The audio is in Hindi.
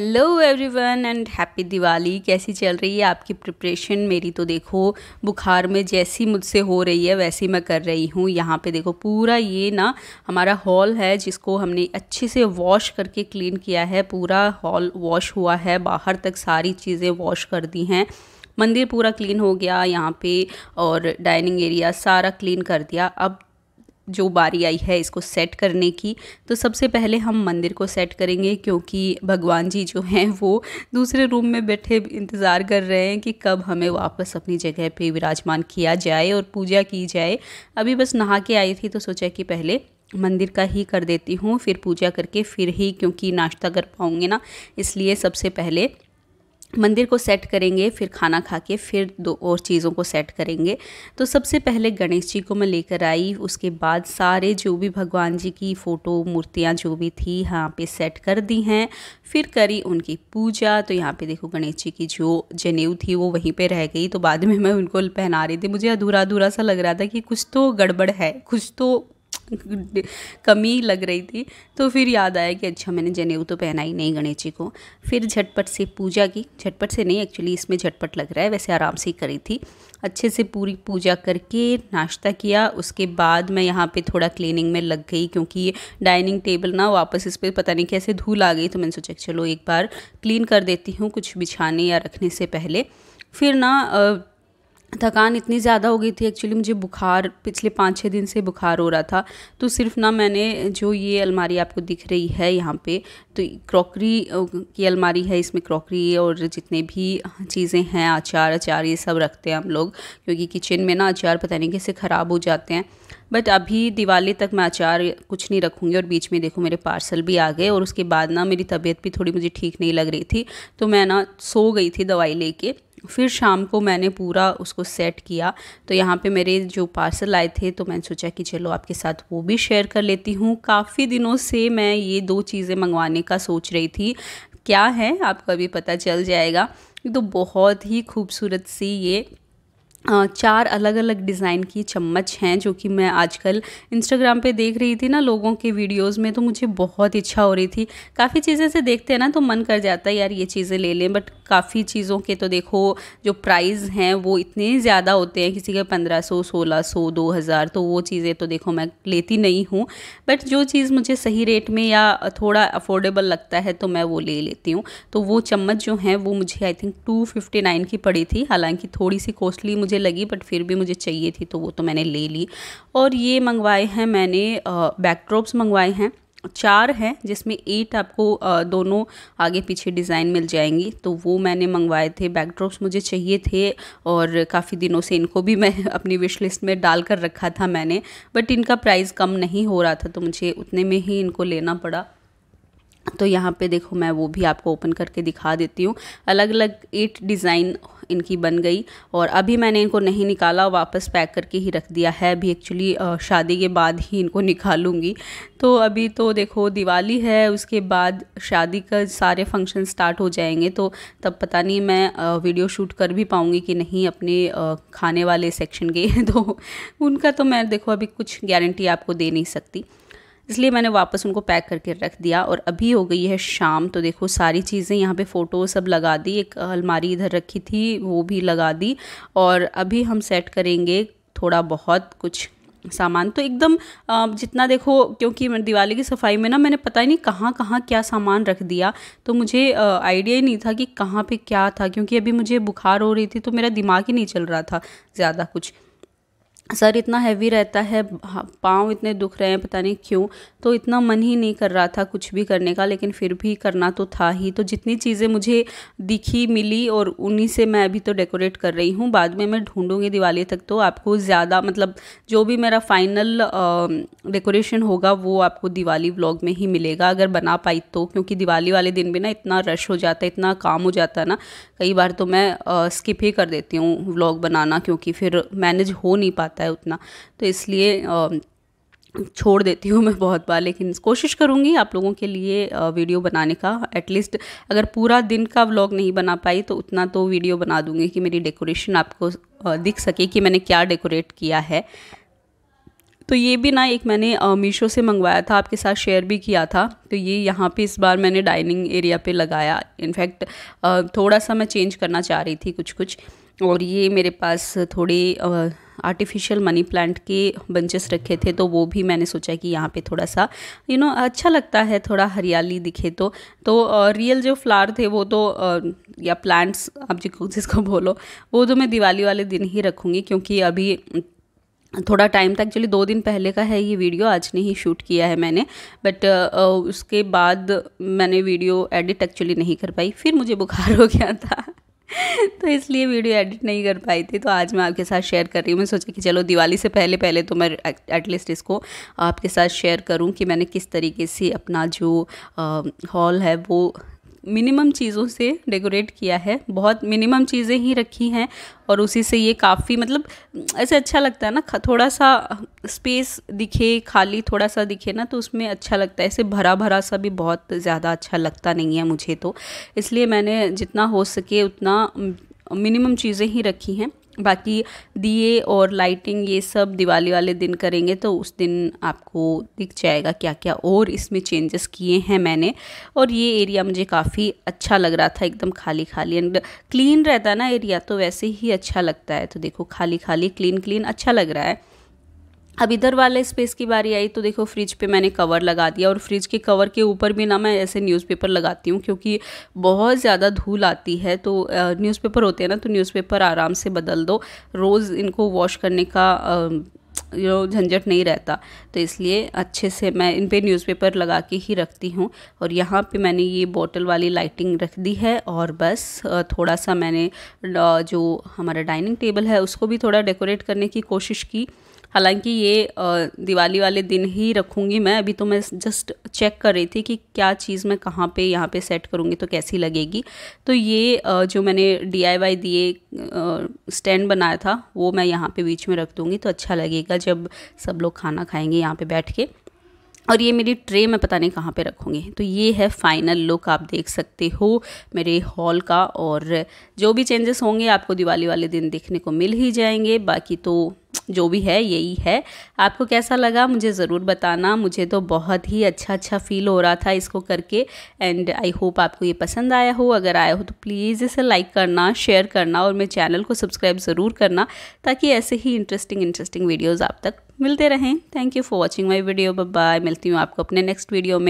hello everyone and happy Diwali कैसी चल रही है आपकी प्रिपरेशन मेरी तो देखो बुखार में जैसी मुझसे हो रही है वैसी मैं कर रही हूँ यहाँ पे देखो पूरा ये ना हमारा हॉल है जिसको हमने अच्छे से वॉश करके क्लीन किया है पूरा हॉल वॉश हुआ है बाहर तक सारी चीज़ें वॉश कर दी हैं मंदिर पूरा क्लीन हो गया यहाँ पे और डाइनिंग एरिया सारा क्लीन कर दिया अब जो बारी आई है इसको सेट करने की तो सबसे पहले हम मंदिर को सेट करेंगे क्योंकि भगवान जी जो हैं वो दूसरे रूम में बैठे इंतज़ार कर रहे हैं कि कब हमें वापस अपनी जगह पे विराजमान किया जाए और पूजा की जाए अभी बस नहा के आई थी तो सोचा कि पहले मंदिर का ही कर देती हूँ फिर पूजा करके फिर ही क्योंकि नाश्ता कर पाऊँगी ना इसलिए सबसे पहले मंदिर को सेट करेंगे फिर खाना खा के फिर दो और चीज़ों को सेट करेंगे तो सबसे पहले गणेश जी को मैं लेकर आई उसके बाद सारे जो भी भगवान जी की फ़ोटो मूर्तियाँ जो भी थी यहाँ पे सेट कर दी हैं फिर करी उनकी पूजा तो यहाँ पे देखो गणेश जी की जो जनेऊ थी वो वहीं पे रह गई तो बाद में मैं उनको पहना रही थी मुझे अधूरा अधूरा सा लग रहा था कि कुछ तो गड़बड़ है कुछ तो कमी लग रही थी तो फिर याद आया कि अच्छा मैंने जनेऊ तो पहना ही नहीं गणेश जी को फिर झटपट से पूजा की झटपट से नहीं एक्चुअली इसमें झटपट लग रहा है वैसे आराम से ही करी थी अच्छे से पूरी पूजा करके नाश्ता किया उसके बाद मैं यहाँ पे थोड़ा क्लीनिंग में लग गई क्योंकि डाइनिंग टेबल ना वापस इस पर पता नहीं कैसे धूल आ गई तो मैंने सोचा चलो एक बार क्लीन कर देती हूँ कुछ बिछाने या रखने से पहले फिर ना थकान इतनी ज़्यादा हो गई थी एक्चुअली मुझे बुखार पिछले पाँच छः दिन से बुखार हो रहा था तो सिर्फ ना मैंने जो ये अलमारी आपको दिख रही है यहाँ पे तो क्रॉकरी की अलमारी है इसमें क्रॉकरी और जितने भी चीज़ें हैं अचार अचार ये सब रखते हैं हम लोग क्योंकि किचन में ना अचार पता नहीं कैसे ख़राब हो जाते हैं बट अभी दिवाली तक मैं अचार कुछ नहीं रखूँगी और बीच में देखो मेरे पार्सल भी आ गए और उसके बाद ना मेरी तबीयत भी थोड़ी मुझे ठीक नहीं लग रही थी तो मैं ना सो गई थी दवाई लेके फिर शाम को मैंने पूरा उसको सेट किया तो यहाँ पे मेरे जो पार्सल आए थे तो मैंने सोचा कि चलो आपके साथ वो भी शेयर कर लेती हूँ काफ़ी दिनों से मैं ये दो चीज़ें मंगवाने का सोच रही थी क्या है आपको अभी पता चल जाएगा तो बहुत ही खूबसूरत सी ये चार अलग अलग डिज़ाइन की चम्मच हैं जो कि मैं आजकल इंस्टाग्राम पे देख रही थी ना लोगों के वीडियोस में तो मुझे बहुत इच्छा हो रही थी काफ़ी चीज़ें से देखते हैं ना तो मन कर जाता है यार ये चीज़ें ले लें बट काफ़ी चीज़ों के तो देखो जो प्राइस हैं वो इतने ज़्यादा होते हैं किसी के पंद्रह सौ सोलह सौ दो हज़ार तो वो चीज़ें तो देखो मैं लेती नहीं हूँ बट जो चीज़ मुझे सही रेट में या थोड़ा अफोर्डेबल लगता है तो मैं वो ले लेती हूँ तो वो चम्मच जो है वो मुझे आई थिंक टू की पड़ी थी हालाँकि थोड़ी सी कॉस्टली मुझे लगी बट फिर भी मुझे चाहिए थी तो वो तो मैंने ले ली और ये मंगवाए हैं मैंने बैकड्रॉप्स मंगवाए हैं चार हैं जिसमें एट आपको दोनों आगे पीछे डिज़ाइन मिल जाएंगी तो वो मैंने मंगवाए थे बैकड्रॉप्स मुझे चाहिए थे और काफ़ी दिनों से इनको भी मैं अपनी विश लिस्ट में डाल कर रखा था मैंने बट इनका प्राइस कम नहीं हो रहा था तो मुझे उतने में ही इनको लेना पड़ा तो यहाँ पे देखो मैं वो भी आपको ओपन करके दिखा देती हूँ अलग अलग एट डिज़ाइन इनकी बन गई और अभी मैंने इनको नहीं निकाला वापस पैक करके ही रख दिया है अभी एक्चुअली शादी के बाद ही इनको निकालूंगी तो अभी तो देखो दिवाली है उसके बाद शादी का सारे फंक्शन स्टार्ट हो जाएंगे तो तब पता नहीं मैं वीडियो शूट कर भी पाऊँगी कि नहीं अपने खाने वाले सेक्शन के तो उनका तो मैं देखो अभी कुछ गारंटी आपको दे नहीं सकती इसलिए मैंने वापस उनको पैक करके रख दिया और अभी हो गई है शाम तो देखो सारी चीज़ें यहाँ पे फ़ोटो सब लगा दी एक अलमारी इधर रखी थी वो भी लगा दी और अभी हम सेट करेंगे थोड़ा बहुत कुछ सामान तो एकदम जितना देखो क्योंकि मैं दिवाली की सफाई में ना मैंने पता ही नहीं कहाँ कहाँ क्या सामान रख दिया तो मुझे आइडिया ही नहीं था कि कहाँ पे क्या था क्योंकि अभी मुझे बुखार हो रही थी तो मेरा दिमाग ही नहीं चल रहा था ज़्यादा कुछ सर इतना हैवी रहता है हाँ, पाँव इतने दुख रहे हैं पता नहीं क्यों तो इतना मन ही नहीं कर रहा था कुछ भी करने का लेकिन फिर भी करना तो था ही तो जितनी चीज़ें मुझे दिखी मिली और उन्हीं से मैं अभी तो डेकोरेट कर रही हूँ बाद में मैं ढूंढूंगी दिवाली तक तो आपको ज़्यादा मतलब जो भी मेरा फाइनल डेकोरेशन होगा वो आपको दिवाली व्लॉग में ही मिलेगा अगर बना पाई तो क्योंकि दिवाली वाले दिन भी ना इतना रश हो जाता है इतना काम हो जाता है ना कई बार तो मैं स्किप ही कर देती हूँ व्लॉग बनाना क्योंकि फिर मैनेज हो नहीं पाता आता है उतना तो इसलिए छोड़ देती हूँ मैं बहुत बार लेकिन कोशिश करूँगी आप लोगों के लिए वीडियो बनाने का एटलीस्ट अगर पूरा दिन का व्लॉग नहीं बना पाई तो उतना तो वीडियो बना दूँगी कि मेरी डेकोरेशन आपको दिख सके कि मैंने क्या डेकोरेट किया है तो ये भी ना एक मैंने मीशो से मंगवाया था आपके साथ शेयर भी किया था तो ये यहाँ पे इस बार मैंने डाइनिंग एरिया पे लगाया इनफैक्ट थोड़ा सा मैं चेंज करना चाह रही थी कुछ कुछ और ये मेरे पास थोड़ी आर्टिफिशियल मनी प्लांट के बंचेस रखे थे तो वो भी मैंने सोचा कि यहाँ पे थोड़ा सा यू you नो know, अच्छा लगता है थोड़ा हरियाली दिखे तो तो रियल जो फ्लावर थे वो तो या प्लांट्स आप जिसको जिसको बोलो वो तो मैं दिवाली वाले दिन ही रखूँगी क्योंकि अभी थोड़ा टाइम था एक्चुअली दो दिन पहले का है ये वीडियो आज ने ही शूट किया है मैंने बट उसके बाद मैंने वीडियो एडिट एक्चुअली नहीं कर पाई फिर मुझे बुखार हो गया था तो इसलिए वीडियो एडिट नहीं कर पाई थी तो आज मैं आपके साथ शेयर कर रही हूँ मैं सोचा कि चलो दिवाली से पहले पहले तो मैं एटलीस्ट इसको आपके साथ शेयर करूँ कि मैंने किस तरीके से अपना जो हॉल है वो मिनिमम चीज़ों से डेकोरेट किया है बहुत मिनिमम चीज़ें ही रखी हैं और उसी से ये काफ़ी मतलब ऐसे अच्छा लगता है ना थोड़ा सा स्पेस दिखे खाली थोड़ा सा दिखे ना तो उसमें अच्छा लगता है ऐसे भरा भरा सा भी बहुत ज़्यादा अच्छा लगता नहीं है मुझे तो इसलिए मैंने जितना हो सके उतना मिनिमम चीज़ें ही रखी हैं बाकी दिए और लाइटिंग ये सब दिवाली वाले दिन करेंगे तो उस दिन आपको दिख जाएगा क्या क्या और इसमें चेंजेस किए हैं मैंने और ये एरिया मुझे काफ़ी अच्छा लग रहा था एकदम खाली खाली एंड क्लीन रहता ना एरिया तो वैसे ही अच्छा लगता है तो देखो खाली खाली क्लीन क्लीन अच्छा लग रहा है अब इधर वाले स्पेस की बारी आई तो देखो फ्रिज पे मैंने कवर लगा दिया और फ्रिज के कवर के ऊपर भी ना मैं ऐसे न्यूज़पेपर लगाती हूँ क्योंकि बहुत ज़्यादा धूल आती है तो न्यूज़पेपर होते हैं ना तो न्यूज़पेपर आराम से बदल दो रोज़ इनको वॉश करने का यो झंझट नहीं रहता तो इसलिए अच्छे से मैं इन पर न्यूज़पेपर लगा के ही रखती हूँ और यहाँ पे मैंने ये बॉटल वाली लाइटिंग रख दी है और बस थोड़ा सा मैंने जो हमारा डाइनिंग टेबल है उसको भी थोड़ा डेकोरेट करने की कोशिश की हालांकि ये दिवाली वाले दिन ही रखूँगी मैं अभी तो मैं जस्ट चेक कर रही थी कि क्या चीज़ मैं कहाँ पे यहाँ पे सेट करूँगी तो कैसी लगेगी तो ये जो मैंने डी दिए स्टैंड बनाया था वो मैं यहाँ पे बीच में रख दूँगी तो अच्छा लगेगा जब सब लोग खाना खाएंगे यहाँ पे बैठ के और ये मेरी ट्रे मैं पता नहीं कहाँ पे रखूँगी तो ये है फाइनल लुक आप देख सकते हो मेरे हॉल का और जो भी चेंजेस होंगे आपको दिवाली वाले दिन देखने को मिल ही जाएंगे बाकी तो जो भी है यही है आपको कैसा लगा मुझे ज़रूर बताना मुझे तो बहुत ही अच्छा अच्छा फील हो रहा था इसको करके एंड आई होप आपको ये पसंद आया हो अगर आया हो तो प्लीज़ इसे लाइक करना शेयर करना और मेरे चैनल को सब्सक्राइब ज़रूर करना ताकि ऐसे ही इंटरेस्टिंग इंटरेस्टिंग वीडियोज़ आप तक मिलते रहें thank you for watching my video bye मिलती हूँ आपको अपने नेक्स्ट वीडियो में